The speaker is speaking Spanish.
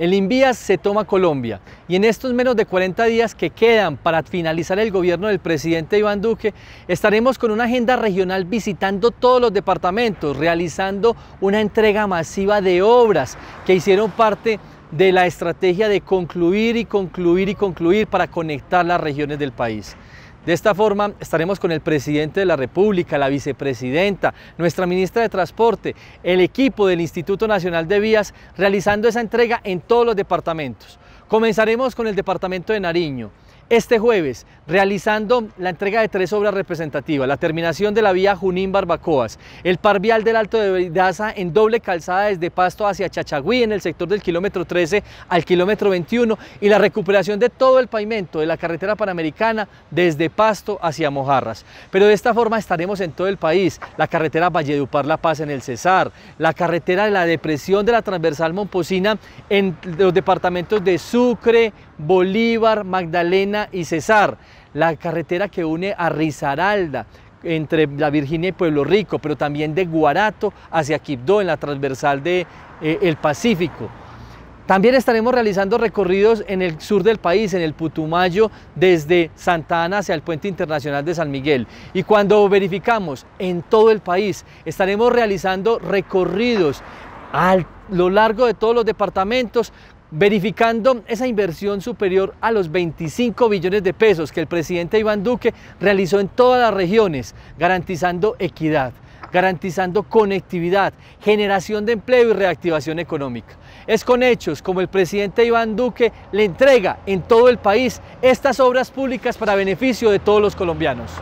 El Invías se toma Colombia y en estos menos de 40 días que quedan para finalizar el gobierno del presidente Iván Duque, estaremos con una agenda regional visitando todos los departamentos, realizando una entrega masiva de obras que hicieron parte de la estrategia de concluir y concluir y concluir para conectar las regiones del país. De esta forma estaremos con el presidente de la República, la vicepresidenta, nuestra ministra de Transporte, el equipo del Instituto Nacional de Vías realizando esa entrega en todos los departamentos. Comenzaremos con el departamento de Nariño este jueves realizando la entrega de tres obras representativas, la terminación de la vía Junín-Barbacoas, el vial del Alto de Vidaza en doble calzada desde Pasto hacia Chachagüí en el sector del kilómetro 13 al kilómetro 21 y la recuperación de todo el pavimento de la carretera panamericana desde Pasto hacia Mojarras. Pero de esta forma estaremos en todo el país, la carretera Valledupar-La Paz en el Cesar, la carretera de la depresión de la transversal mompocina en los departamentos de Sucre, Bolívar, Magdalena, y Cesar, la carretera que une a Risaralda, entre la Virginia y Pueblo Rico, pero también de Guarato hacia Quibdó, en la transversal del de, eh, el Pacífico. También estaremos realizando recorridos en el sur del país, en el Putumayo, desde Santa Ana hacia el Puente Internacional de San Miguel. Y cuando verificamos en todo el país, estaremos realizando recorridos a lo largo de todos los departamentos verificando esa inversión superior a los 25 billones de pesos que el presidente Iván Duque realizó en todas las regiones, garantizando equidad garantizando conectividad, generación de empleo y reactivación económica. Es con hechos como el presidente Iván Duque le entrega en todo el país estas obras públicas para beneficio de todos los colombianos.